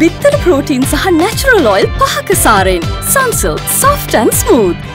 බිත්තර ප්‍රෝටීන් සහ natural oil පහක සාරෙන් සන්සිල්ක් සොෆ්ට් ඇන් ස්මූත්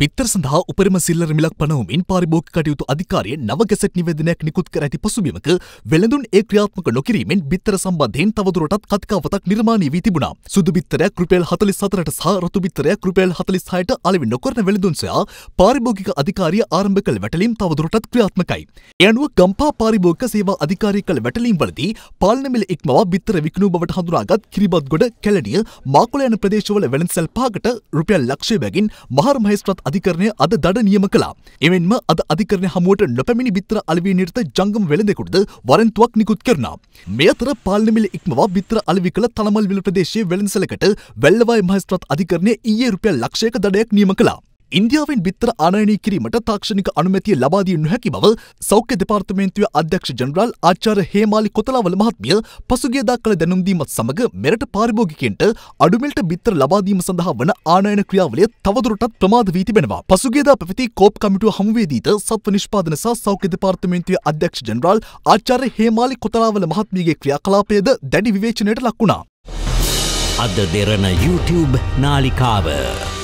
බිත්තර සඳහා උපරිම සිල්ලර මිලක් පනවමින් පාරිභෝගික කටයුතු අධිකාරිය නව ගැසට් නිවේදනයක් නිකුත් කර ඇති පසුබිමක වෙළඳුන් ඒ ක්‍රියාත්මක නොකිරීමෙන් බිත්තර සම්බන්ධයෙන් තවදුරටත් කතිකාවතක් නිර්මාණය වී තිබුණා. සුදු බිත්තරයක් රුපියල් 44ට සහ රතු බිත්තරයක් රුපියල් 46ට අලෙවි නොකරන වෙළඳුන් සොයා පාරිභෝගික අධිකාරිය ආරම්භ කළ වැටලීම් තවදුරටත් ක්‍රියාත්මකයි. ඒ අනුව ගම්පා පාරිභෝගික සේවා අධිකාරිය කළ වැටලීම් වලදී පාලන මිල ඉක්මවා බිත්තර විකුණූ බවට හඳුනාගත් කිරිබත්ගොඩ කැලණිය මාකොළ යන ප්‍රදේශවල වෙළඳ සැල් පහකට රුපියල් ලක්ෂය බැගින් මහර මහේස්ත්‍රා රැසත් අධිකරණය අද දඩ නියම කලා. එමෙන්ම අද අධිකරණ හමුවට නොපැමිණි බිත්තර අලවී නිර්ත ජංගම් වෙළඳෙකුටද වරෙන්තුවක් නිකුත් කරනා. මේ අතර පාලනමිල ඉක්මවා බිත්තර අලවි කළ තලමල් විල ප්‍රදේශයේ වෙළඳසලකට වැල්ලවායි මහස්ත්‍රත් අධිකරණය ඊයේ රුපියල් ලක්ෂයක දඩයක් නියම කලා. ඉන්දියාවෙන් බිත්තර ආනයනය කිරීමට තාක්ෂණික අනුමැතිය ලබාදිය නොහැකි බව සෞඛ්‍ය දෙපාර්තමේන්තුවේ අධ්‍යක්ෂ ජනරාල් ආචාර්ය හේමාලි කොතලාවල මහත්මිය පසුගියදා කළ දැනුම්දීමත් සමග මෙරට පාරිභෝගිකයන්ට අඩුමිල්ට බිත්තර ලබාදීම සඳහා වන ආනයන ක්‍රියාවලිය තවදුරටත් ප්‍රමාද වී තිබෙනවා. පසුගියදා පැවති කෝප් කමිටුව හමුවේදීද සත්ව නිෂ්පාදන සහ සෞඛ්‍ය දෙපාර්තමේන්තුවේ අධ්‍යක්ෂ ජනරාල් ආචාර්ය හේමාලි කොතලාවල මහත්මියගේ ක්‍රියාකලාපයද දැඩි විවේචනයට ලක් වුණා. අද දෙරණ YouTube නාලිකාව